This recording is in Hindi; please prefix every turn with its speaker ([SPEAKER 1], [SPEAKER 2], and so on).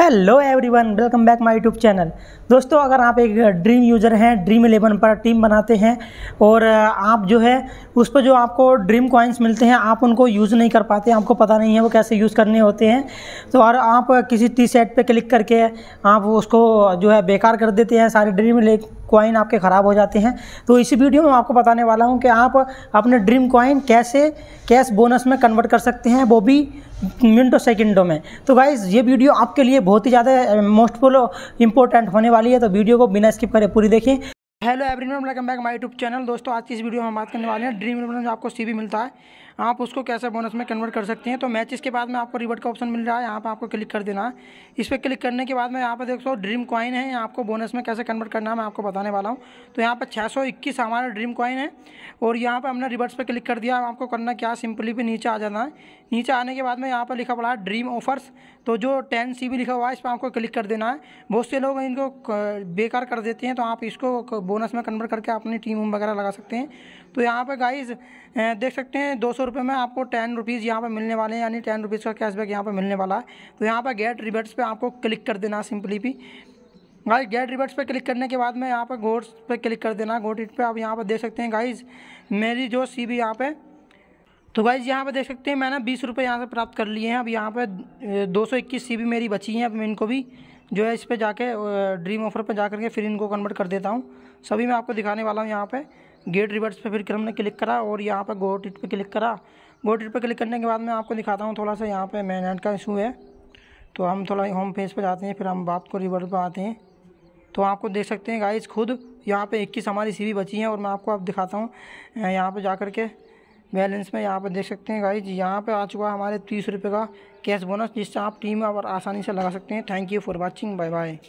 [SPEAKER 1] hello everyone welcome back my YouTube channel दोस्तों अगर आप एक ड्रीम यूज़र हैं ड्रीम इलेवन पर टीम बनाते हैं और आप जो है उस पर जो आपको ड्रीम कॉइन्स मिलते हैं आप उनको यूज़ नहीं कर पाते आपको पता नहीं है वो कैसे यूज़ करने होते हैं तो और आप किसी टी सेट पर क्लिक करके आप उसको जो है बेकार कर देते हैं सारे ड्रीम कॉइन आपके ख़राब हो जाते हैं तो इसी वीडियो में आपको बताने वाला हूँ कि आप अपने ड्रीम कॉइन कैसे कैश बोनस में कन्वर्ट कर सकते हैं वो भी मिनटों सेकंडों में तो गाइज ये वीडियो आपके लिए बहुत ही ज़्यादा मोस्टफुल इंपॉर्टेंट होने वाली है तो वीडियो को बिना स्किप करें पूरी देखें hello everyone welcome back my YouTube channel दोस्तों आज की इस वीडियो में हम बात करने वाले हैं ड्रीम इलेवन आपको सीबी मिलता है आप उसको कैसे बोनस में कन्वर्ट कर सकते हैं तो मैचेस के बाद में आपको रिवर्ट का ऑप्शन मिल रहा है यहाँ पर आपको क्लिक कर देना है इस पर क्लिक करने के बाद में यहाँ पर देख सो ड्रीम कॉइन है आपको बोनस में कैसे कन्वर्ट करना है मैं आपको बताने वाला हूँ तो यहाँ पर छः हमारा ड्रीम कॉइन है और यहाँ पर हमने रिवर्ट्स पर क्लिक कर दिया आपको करना क्या सिंपली भी नीचे आ जाना है नीचे आने के बाद में यहाँ पर लिखा पड़ा है ड्रीम ऑफर्स तो जो टेन सी लिखा हुआ है इस पर आपको क्लिक कर देना है बहुत से लोग इनको बेकार कर देते हैं तो आप इसको बोनस में कन्वर्ट करके अपनी टीम उम वगैरह लगा सकते हैं तो यहाँ पर गाइज देख सकते हैं दो सौ रुपये में आपको टेन रुपीज़ यहाँ पर मिलने वाले हैं यानी टेन रुपीज़ का कैशबैक यहाँ पर मिलने वाला है तो यहाँ पर गेट रिबर्ट्स पर आपको क्लिक कर देना सिंपली भी गाइज़ गेट रिवर्ट्स पर क्लिक करने के बाद में यहाँ पर गोट्स पर क्लिक कर देना गोट इट पर आप यहाँ पर देख सकते हैं गाइज़ मेरी जो सी बी यहाँ पर तो गाइज यहाँ पर देख सकते हैं मैंने बीस रुपये यहाँ से प्राप्त कर लिए हैं अब यहाँ पर दो सौ इक्कीस सी बी मेरी बची हैं अब मैं इनको भी जो है इस पर जाके ड्रीम ऑफर पर जा करके फिर इनको कन्वर्ट कर देता हूँ सभी मैं आपको दिखाने वाला हूँ यहाँ पे गेट रिवर्स पे फिर क्रम ने क्लिक करा और यहाँ पर गो टिट पर क्लिक करा गो टिट पर क्लिक करने के बाद मैं आपको दिखाता हूँ थोड़ा सा यहाँ पर मेन एंड का इशू है तो हम थोड़ा होम पेज पर जाते हैं फिर हम बात को रिवर्स पर आते हैं तो आपको देख सकते हैं गाइस खुद यहाँ पे इक्कीस हमारी सीवी बची हैं और मैं आपको अब दिखाता हूँ यहाँ पे जा कर के बैलेंस में यहाँ पर देख सकते हैं गाइज यहाँ पर आ चुका है हमारे तीस रुपये का कैश बोनस जिससे आप टीम में और आसानी से लगा सकते हैं thank you for watching bye bye